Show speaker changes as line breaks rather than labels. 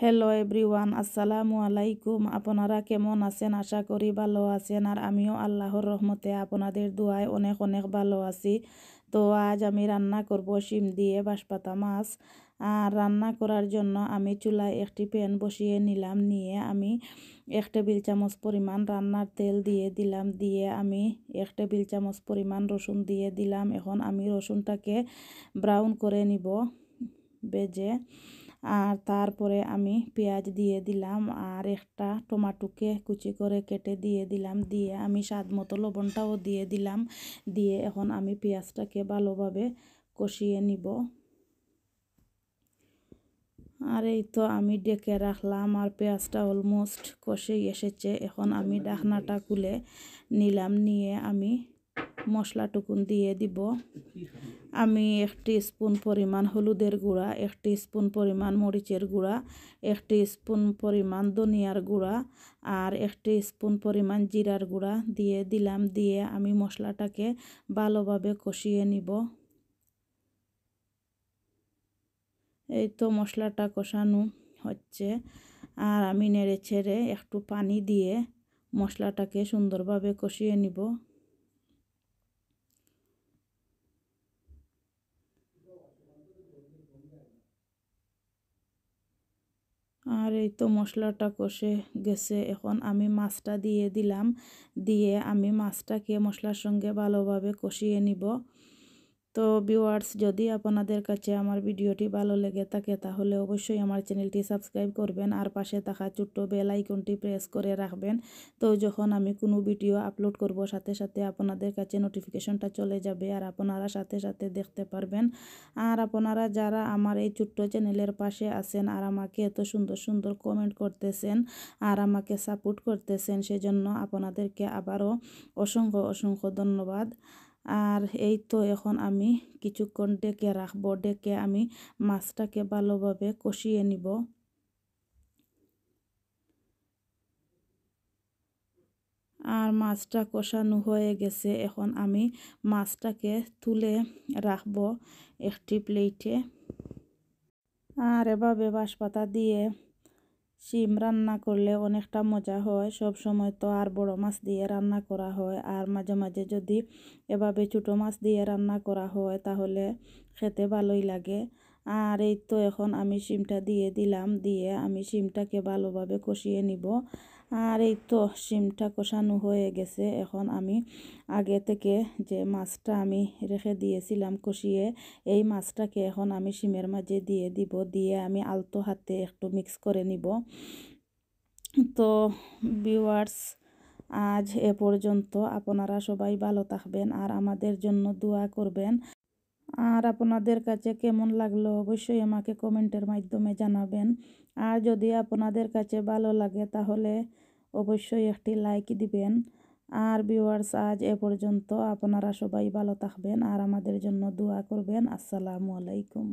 hello everyone আসসালামু আলাইকুম আপনারা কেমন আছেন আশা করি ভালো আছেন আর আমিও আল্লাহর রহমতে আপনাদের দোয়ায় অনেক অনেক ভালো আছি তো আজ আমি রান্না করব শিম দিয়ে বাঁশপাতা মাছ আর রান্না করার জন্য আমি চুলায় একটি প্যান বসিয়ে নিলাম নিয়ে আমি এক টেবিল চামচ পরিমাণ রান্নার তেল দিয়ে দিলাম দিয়ে আমি এক টেবিল চামচ পরিমাণ রসুন দিয়ে দিলাম এখন আমি রসুনটাকে ব্রাউন করে নিব বেজে আর তারপরে আমি পেঁয়াজ দিয়ে দিলাম আর একটা টমাটোকে কুচি করে কেটে দিয়ে দিলাম দিয়ে আমি স্বাদ মতো লবণটাও দিয়ে দিলাম দিয়ে এখন আমি পেঁয়াজটাকে ভালোভাবে কষিয়ে নিব আর এই তো আমি ডেকে রাখলাম আর পেঁয়াজটা অলমোস্ট কষে এসেছে এখন আমি ডাকনাটা খুলে নিলাম নিয়ে আমি মশলাটুকুন দিয়ে দিব আমি একটি স্পুন পরিমাণ হলুদের গুঁড়া একটি স্পুন পরিমাণ মরিচের গুঁড়া একটি স্পুন পরিমাণ ধনিয়ার গুঁড়া আর একটি স্পুন পরিমাণ জিরার গুঁড়া দিয়ে দিলাম দিয়ে আমি মশলাটাকে ভালোভাবে কষিয়ে নিব এই তো মশলাটা কষানো হচ্ছে আর আমি নেড়ে ছেড়ে একটু পানি দিয়ে মশলাটাকে সুন্দরভাবে কষিয়ে নিব আর এই তো মশলাটা কষে গেছে এখন আমি মাছটা দিয়ে দিলাম দিয়ে আমি মাছটাকে মশলার সঙ্গে ভালোভাবে কষিয়ে নিব তো ভিউয়ার্স যদি আপনাদের কাছে আমার ভিডিওটি ভালো লেগে থাকে তাহলে অবশ্যই আমার চ্যানেলটি সাবস্ক্রাইব করবেন আর পাশে থাকা ছোট্ট বেল আইকনটি প্রেস করে রাখবেন তো যখন আমি কোনো ভিডিও আপলোড করব সাথে সাথে আপনাদের কাছে নোটিফিকেশনটা চলে যাবে আর আপনারা সাথে সাথে দেখতে পারবেন আর আপনারা যারা আমার এই ছোট্ট চ্যানেলের পাশে আছেন আর আমাকে এত সুন্দর সুন্দর কমেন্ট করতেছেন আর আমাকে সাপোর্ট করতেছেন সেজন্য আপনাদেরকে আবারও অসংখ্য অসংখ্য ধন্যবাদ আর এই তো এখন আমি কিছুক্ষণ ডেকে রাখব ডেকে আমি মাছটাকে ভালোভাবে কষিয়ে নিব আর মাছটা কষানো হয়ে গেছে এখন আমি মাছটাকে তুলে রাখব একটি প্লেটে আর এভাবে বাঁশপাতা দিয়ে শিম রান্না করলে অনেকটা মজা হয় সব সময় তো আর বড় মাছ দিয়ে রান্না করা হয় আর মাঝে মাঝে যদি এভাবে ছোটো মাছ দিয়ে রান্না করা হয় তাহলে খেতে ভালোই লাগে আর এই তো এখন আমি শিমটা দিয়ে দিলাম দিয়ে আমি শিমটাকে ভালোভাবে কষিয়ে নিব আর এই তো শিমটা কষানো হয়ে গেছে এখন আমি আগে থেকে যে মাছটা আমি রেখে দিয়েছিলাম কষিয়ে এই মাছটাকে এখন আমি শিমের মাঝে দিয়ে দিব দিয়ে আমি আলতো হাতে একটু মিক্স করে নিব তো ভিউয়ার্স আজ এ পর্যন্ত আপনারা সবাই ভালো থাকবেন আর আমাদের জন্য দোয়া করবেন আর আপনাদের কাছে কেমন লাগলো অবশ্যই আমাকে কমেন্টের মাধ্যমে জানাবেন আর যদি আপনাদের কাছে ভালো লাগে তাহলে অবশ্যই একটি লাইক দিবেন আর ভিউয়ার্স আজ এ পর্যন্ত আপনারা সবাই ভালো থাকবেন আর আমাদের জন্য দোয়া করবেন আসসালামু আলাইকুম